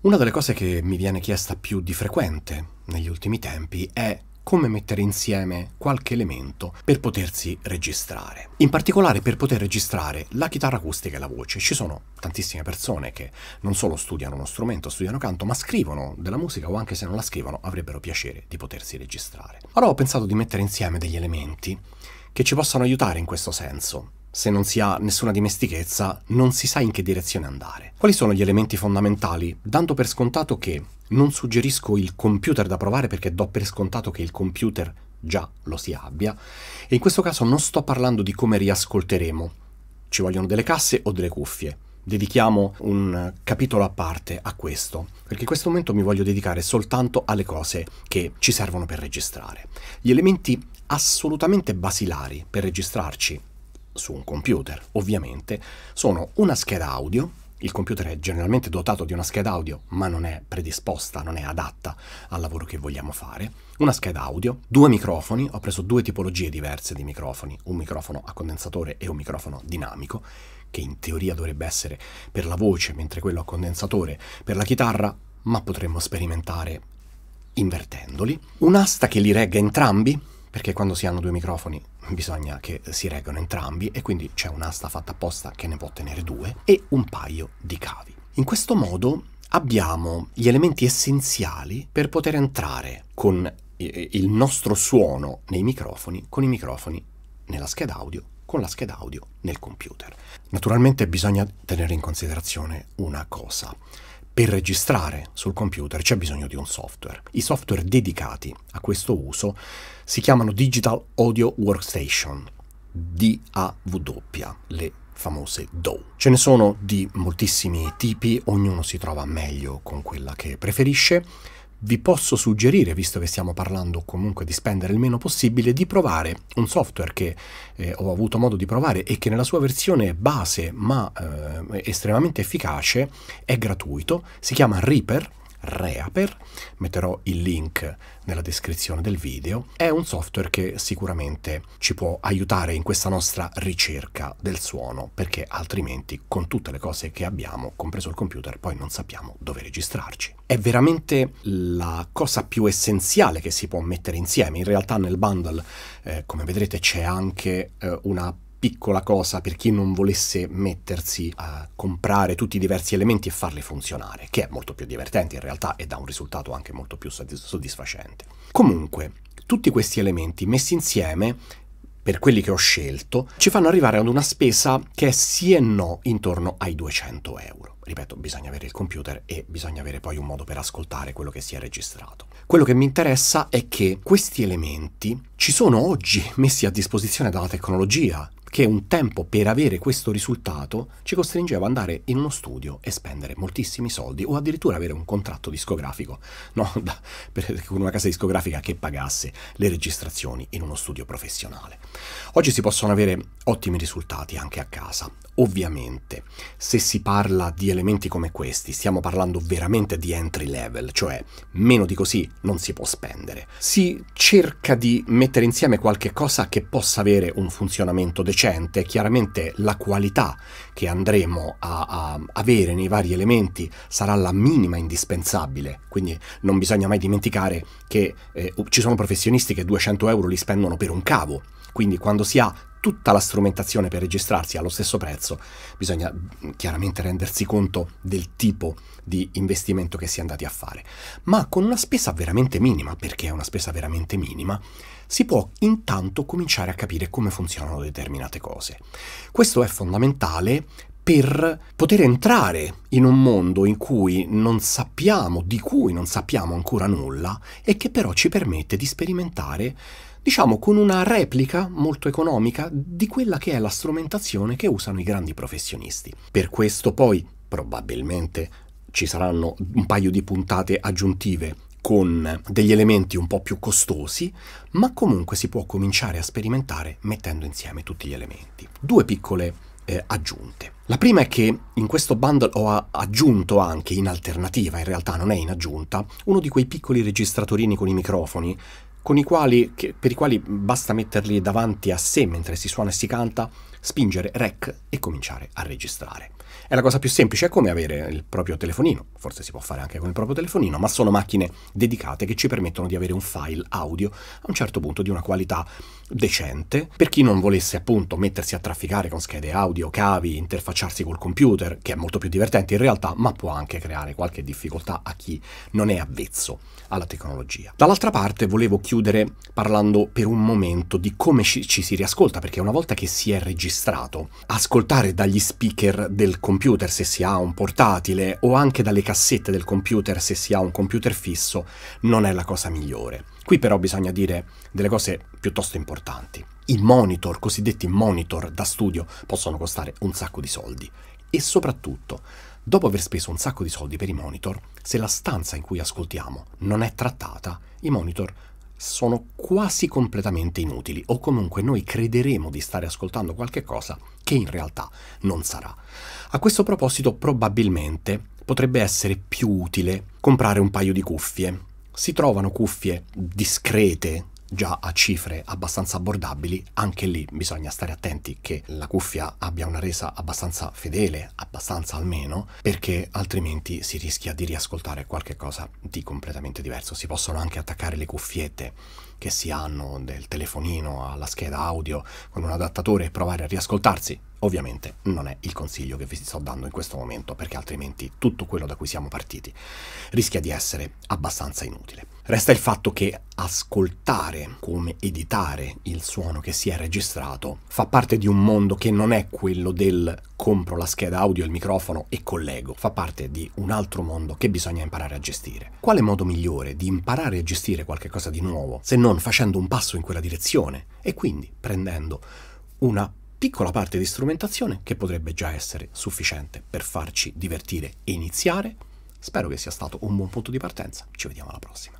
Una delle cose che mi viene chiesta più di frequente negli ultimi tempi è come mettere insieme qualche elemento per potersi registrare. In particolare per poter registrare la chitarra acustica e la voce. Ci sono tantissime persone che non solo studiano uno strumento, studiano canto, ma scrivono della musica o anche se non la scrivono avrebbero piacere di potersi registrare. Allora ho pensato di mettere insieme degli elementi che ci possano aiutare in questo senso se non si ha nessuna dimestichezza, non si sa in che direzione andare. Quali sono gli elementi fondamentali? Dando per scontato che non suggerisco il computer da provare perché do per scontato che il computer già lo si abbia, e in questo caso non sto parlando di come riascolteremo. Ci vogliono delle casse o delle cuffie. Dedichiamo un capitolo a parte a questo, perché in questo momento mi voglio dedicare soltanto alle cose che ci servono per registrare. Gli elementi assolutamente basilari per registrarci su un computer, ovviamente, sono una scheda audio, il computer è generalmente dotato di una scheda audio, ma non è predisposta, non è adatta al lavoro che vogliamo fare. Una scheda audio, due microfoni, ho preso due tipologie diverse di microfoni, un microfono a condensatore e un microfono dinamico, che in teoria dovrebbe essere per la voce, mentre quello a condensatore per la chitarra, ma potremmo sperimentare invertendoli. Un'asta che li regga entrambi, perché quando si hanno due microfoni bisogna che si reggano entrambi e quindi c'è un'asta fatta apposta che ne può tenere due e un paio di cavi. In questo modo abbiamo gli elementi essenziali per poter entrare con il nostro suono nei microfoni, con i microfoni nella scheda audio, con la scheda audio nel computer. Naturalmente bisogna tenere in considerazione una cosa. Per registrare sul computer c'è bisogno di un software. I software dedicati a questo uso si chiamano Digital Audio Workstation, DAW, le famose DAW. Ce ne sono di moltissimi tipi, ognuno si trova meglio con quella che preferisce vi posso suggerire, visto che stiamo parlando comunque di spendere il meno possibile, di provare un software che eh, ho avuto modo di provare e che nella sua versione base ma eh, estremamente efficace è gratuito, si chiama Reaper Reaper, metterò il link nella descrizione del video, è un software che sicuramente ci può aiutare in questa nostra ricerca del suono, perché altrimenti con tutte le cose che abbiamo, compreso il computer, poi non sappiamo dove registrarci. È veramente la cosa più essenziale che si può mettere insieme, in realtà nel bundle, eh, come vedrete, c'è anche eh, una piccola cosa per chi non volesse mettersi a comprare tutti i diversi elementi e farli funzionare, che è molto più divertente in realtà e dà un risultato anche molto più soddisfacente. Comunque, tutti questi elementi messi insieme per quelli che ho scelto, ci fanno arrivare ad una spesa che è sì e no intorno ai 200 euro. Ripeto, bisogna avere il computer e bisogna avere poi un modo per ascoltare quello che si è registrato. Quello che mi interessa è che questi elementi ci sono oggi messi a disposizione dalla tecnologia, che un tempo per avere questo risultato ci costringeva ad andare in uno studio e spendere moltissimi soldi o addirittura avere un contratto discografico, no? da, per, con una casa discografica che pagasse le registrazioni in uno studio professionale. Oggi si possono avere ottimi risultati anche a casa. Ovviamente, se si parla di elementi come questi, stiamo parlando veramente di entry level, cioè meno di così non si può spendere. Si cerca di mettere insieme qualche cosa che possa avere un funzionamento decente sufficiente, chiaramente la qualità che andremo a, a avere nei vari elementi sarà la minima indispensabile, quindi non bisogna mai dimenticare che eh, ci sono professionisti che 200 euro li spendono per un cavo, quindi quando si ha tutta la strumentazione per registrarsi allo stesso prezzo, bisogna mm, chiaramente rendersi conto del tipo di investimento che si è andati a fare. Ma con una spesa veramente minima, perché è una spesa veramente minima, si può intanto cominciare a capire come funzionano determinate cose. Questo è fondamentale per poter entrare in un mondo in cui non sappiamo, di cui non sappiamo ancora nulla e che però ci permette di sperimentare diciamo con una replica molto economica di quella che è la strumentazione che usano i grandi professionisti. Per questo poi probabilmente ci saranno un paio di puntate aggiuntive con degli elementi un po' più costosi, ma comunque si può cominciare a sperimentare mettendo insieme tutti gli elementi. Due piccole eh, aggiunte. La prima è che in questo bundle ho aggiunto anche, in alternativa, in realtà non è in aggiunta, uno di quei piccoli registratorini con i microfoni i quali, che, per i quali basta metterli davanti a sé mentre si suona e si canta, spingere rec e cominciare a registrare. È la cosa più semplice, è come avere il proprio telefonino, forse si può fare anche con il proprio telefonino, ma sono macchine dedicate che ci permettono di avere un file audio a un certo punto di una qualità decente. Per chi non volesse appunto mettersi a trafficare con schede audio, cavi, interfacciarsi col computer, che è molto più divertente in realtà, ma può anche creare qualche difficoltà a chi non è avvezzo alla tecnologia. Dall'altra parte volevo chiudere parlando per un momento di come ci, ci si riascolta, perché una volta che si è registrato, ascoltare dagli speaker del computer computer se si ha un portatile o anche dalle cassette del computer se si ha un computer fisso non è la cosa migliore. Qui però bisogna dire delle cose piuttosto importanti. I monitor, cosiddetti monitor da studio, possono costare un sacco di soldi e soprattutto Dopo aver speso un sacco di soldi per i monitor, se la stanza in cui ascoltiamo non è trattata, i monitor sono quasi completamente inutili o comunque noi crederemo di stare ascoltando qualche cosa che in realtà non sarà. A questo proposito probabilmente potrebbe essere più utile comprare un paio di cuffie. Si trovano cuffie discrete già a cifre abbastanza abbordabili, anche lì bisogna stare attenti che la cuffia abbia una resa abbastanza fedele, abbastanza almeno, perché altrimenti si rischia di riascoltare qualcosa di completamente diverso. Si possono anche attaccare le cuffiette che si hanno del telefonino alla scheda audio con un adattatore e provare a riascoltarsi Ovviamente non è il consiglio che vi sto dando in questo momento, perché altrimenti tutto quello da cui siamo partiti rischia di essere abbastanza inutile. Resta il fatto che ascoltare come editare il suono che si è registrato fa parte di un mondo che non è quello del compro la scheda audio, il microfono e collego, fa parte di un altro mondo che bisogna imparare a gestire. Quale modo migliore di imparare a gestire qualcosa di nuovo se non facendo un passo in quella direzione e quindi prendendo una piccola parte di strumentazione che potrebbe già essere sufficiente per farci divertire e iniziare. Spero che sia stato un buon punto di partenza, ci vediamo alla prossima.